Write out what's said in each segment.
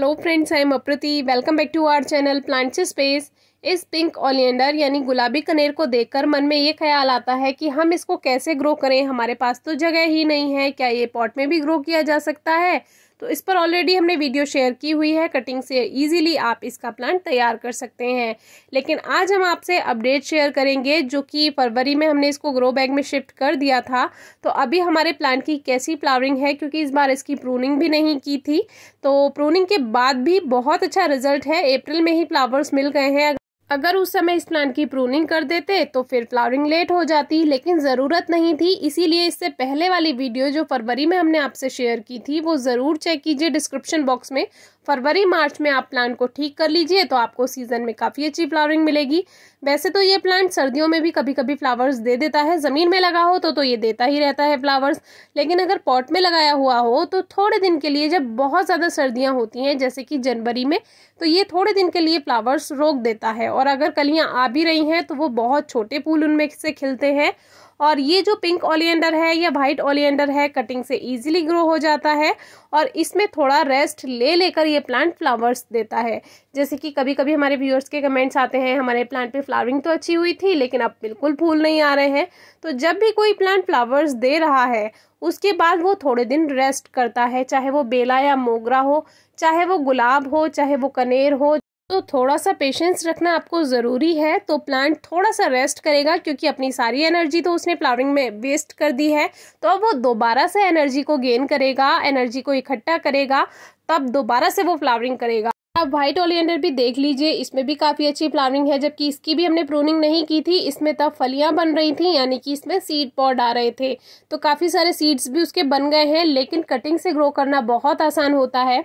hello friends I am Aprati welcome back to our channel plants space इस pink oleander यानी गुलाबी कनेर को देखकर मन में ये ख्याल आता है कि हम इसको कैसे ग्रो करें हमारे पास तो जगह ही नहीं है क्या ये पॉट में भी ग्रो किया जा सकता है तो इस पर ऑलरेडी हमने वीडियो शेयर की हुई है कटिंग से ईजिली आप इसका प्लांट तैयार कर सकते हैं लेकिन आज हम आपसे अपडेट शेयर करेंगे जो कि फरवरी में हमने इसको ग्रो बैग में शिफ्ट कर दिया था तो अभी हमारे प्लांट की कैसी फ्लावरिंग है क्योंकि इस बार इसकी प्रूनिंग भी नहीं की थी तो प्रूनिंग के बाद भी बहुत अच्छा रिजल्ट है अप्रैल में ही फ्लावर्स मिल गए हैं अगर उस समय इस प्लांट की प्रूनिंग कर देते तो फिर फ्लावरिंग लेट हो जाती लेकिन ज़रूरत नहीं थी इसीलिए इससे पहले वाली वीडियो जो फरवरी में हमने आपसे शेयर की थी वो ज़रूर चेक कीजिए डिस्क्रिप्शन बॉक्स में फरवरी मार्च में आप प्लांट को ठीक कर लीजिए तो आपको सीजन में काफ़ी अच्छी फ्लावरिंग मिलेगी वैसे तो ये प्लांट सर्दियों में भी कभी कभी फ्लावर्स दे देता है ज़मीन में लगा हो तो तो ये देता ही रहता है फ्लावर्स लेकिन अगर पॉट में लगाया हुआ हो तो थोड़े दिन के लिए जब बहुत ज़्यादा सर्दियाँ होती हैं जैसे कि जनवरी में तो ये थोड़े दिन के लिए फ्लावर्स रोक देता है और अगर कलियाँ आ भी रही हैं तो वो बहुत छोटे फूल उनमें से खिलते हैं और ये जो पिंक ओलियंडर है या वाइट ओलियंडर है कटिंग से इजीली ग्रो हो जाता है और इसमें थोड़ा रेस्ट ले लेकर ये प्लांट फ्लावर्स देता है जैसे कि कभी कभी हमारे व्यूअर्स के कमेंट्स आते हैं हमारे प्लांट पे फ्लावरिंग तो अच्छी हुई थी लेकिन अब बिल्कुल फूल नहीं आ रहे हैं तो जब भी कोई प्लांट फ्लावर्स दे रहा है उसके बाद वो थोड़े दिन रेस्ट करता है चाहे वो बेला या मोगरा हो चाहे वो गुलाब हो चाहे वो कनेर हो तो थोड़ा सा पेशेंस रखना आपको ज़रूरी है तो प्लांट थोड़ा सा रेस्ट करेगा क्योंकि अपनी सारी एनर्जी तो उसने फ्लावरिंग में वेस्ट कर दी है तो अब वो दोबारा से एनर्जी को गेन करेगा एनर्जी को इकट्ठा करेगा तब दोबारा से वो फ्लावरिंग करेगा आप व्हाइट ओलियंडर भी देख लीजिए इसमें भी काफ़ी अच्छी प्लानिंग है जबकि इसकी भी हमने प्रूनिंग नहीं की थी इसमें तब फलियां बन रही थी यानी कि इसमें सीड पॉड आ रहे थे तो काफ़ी सारे सीड्स भी उसके बन गए हैं लेकिन कटिंग से ग्रो करना बहुत आसान होता है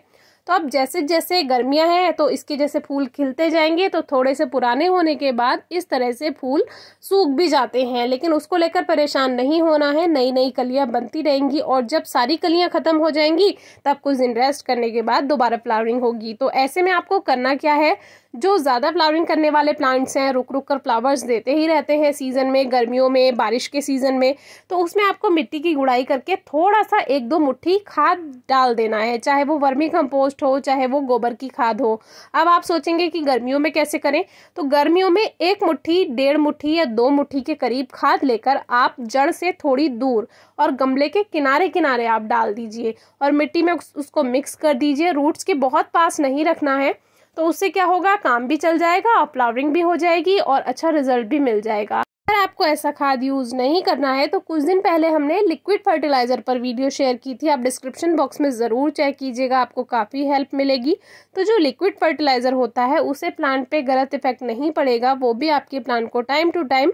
तो अब जैसे जैसे गर्मियाँ हैं तो इसके जैसे फूल खिलते जाएंगे तो थोड़े से पुराने होने के बाद इस तरह से फूल सूख भी जाते हैं लेकिन उसको लेकर परेशान नहीं होना है नई नई कलियाँ बनती रहेंगी और जब सारी कलियाँ ख़त्म हो जाएंगी तब कुछ दिन रेस्ट करने के बाद दोबारा फ्लावरिंग होगी तो ऐसे में आपको करना क्या है जो ज़्यादा फ्लावरिंग करने वाले प्लांट्स हैं रुक रुक कर फ्लावर्स देते ही रहते हैं सीज़न में गर्मियों में बारिश के सीज़न में तो उसमें आपको मिट्टी की गुड़ाई करके थोड़ा सा एक दो मुट्ठी खाद डाल देना है चाहे वो वर्मी कंपोस्ट हो चाहे वो गोबर की खाद हो अब आप सोचेंगे कि गर्मियों में कैसे करें तो गर्मियों में एक मुट्ठी डेढ़ मुट्ठी या दो मुट्ठी के करीब खाद लेकर आप जड़ से थोड़ी दूर और गमले के किनारे किनारे आप डाल दीजिए और मिट्टी में उसको मिक्स कर दीजिए रूट्स के बहुत पास नहीं रखना है तो उससे क्या होगा काम भी चल जाएगा और फ्लावरिंग भी हो जाएगी और अच्छा रिजल्ट भी मिल जाएगा अगर आपको ऐसा खाद यूज़ नहीं करना है तो कुछ दिन पहले हमने लिक्विड फर्टिलाइज़र पर वीडियो शेयर की थी आप डिस्क्रिप्शन बॉक्स में ज़रूर चेक कीजिएगा आपको काफ़ी हेल्प मिलेगी तो जो लिक्विड फर्टिलाइज़र होता है उसे प्लांट पे गलत इफेक्ट नहीं पड़ेगा वो भी आपके प्लांट को टाइम टू टाइम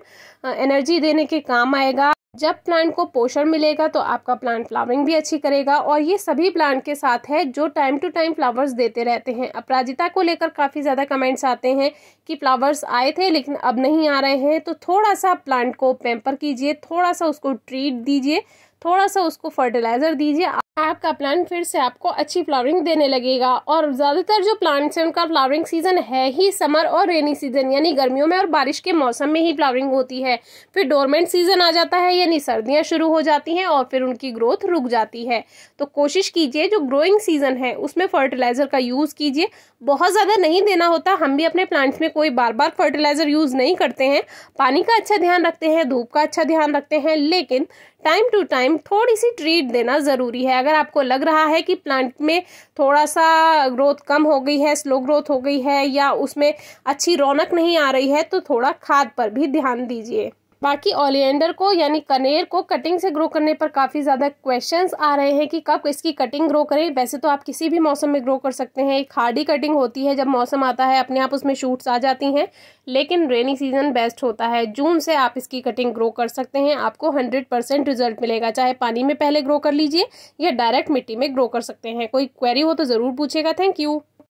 एनर्जी देने के काम आएगा जब प्लांट को पोषण मिलेगा तो आपका प्लांट फ्लावरिंग भी अच्छी करेगा और ये सभी प्लांट के साथ है जो टाइम टू टाइम फ्लावर्स देते रहते हैं अपराजिता को लेकर काफ़ी ज़्यादा कमेंट्स आते हैं कि फ्लावर्स आए थे लेकिन अब नहीं आ रहे हैं तो थोड़ा सा प्लांट को पेम्पर कीजिए थोड़ा सा उसको ट्रीट दीजिए थोड़ा सा उसको फर्टिलाइज़र दीजिए आपका प्लांट फिर से आपको अच्छी फ्लावरिंग देने लगेगा और ज़्यादातर जो प्लांट्स हैं उनका फ्लावरिंग सीज़न है ही समर और रेनी सीज़न यानी गर्मियों में और बारिश के मौसम में ही फ्लावरिंग होती है फिर डोरमेंट सीज़न आ जाता है यानी सर्दियां शुरू हो जाती हैं और फिर उनकी ग्रोथ रुक जाती है तो कोशिश कीजिए जो ग्रोइंग सीज़न है उसमें फर्टिलाइज़र का यूज़ कीजिए बहुत ज़्यादा नहीं देना होता हम भी अपने प्लांट्स में कोई बार बार फर्टिलाइज़र यूज़ नहीं करते हैं पानी का अच्छा ध्यान रखते हैं धूप का अच्छा ध्यान रखते हैं लेकिन टाइम टू टाइम थोड़ी सी ट्रीट देना ज़रूरी है अगर आपको लग रहा है कि प्लांट में थोड़ा सा ग्रोथ कम हो गई है स्लो ग्रोथ हो गई है या उसमें अच्छी रौनक नहीं आ रही है तो थोड़ा खाद पर भी ध्यान दीजिए बाकी ओलियंडर को यानी कनेर को कटिंग से ग्रो करने पर काफ़ी ज़्यादा क्वेश्चंस आ रहे हैं कि कब इसकी कटिंग ग्रो करें वैसे तो आप किसी भी मौसम में ग्रो कर सकते हैं एक हार्डी कटिंग होती है जब मौसम आता है अपने आप उसमें शूट्स आ जाती हैं लेकिन रेनी सीजन बेस्ट होता है जून से आप इसकी कटिंग ग्रो कर सकते हैं आपको हंड्रेड परसेंट रिजल्ट मिलेगा चाहे पानी में पहले ग्रो कर लीजिए या डायरेक्ट मिट्टी में ग्रो कर सकते हैं कोई क्वेरी हो तो ज़रूर पूछेगा थैंक यू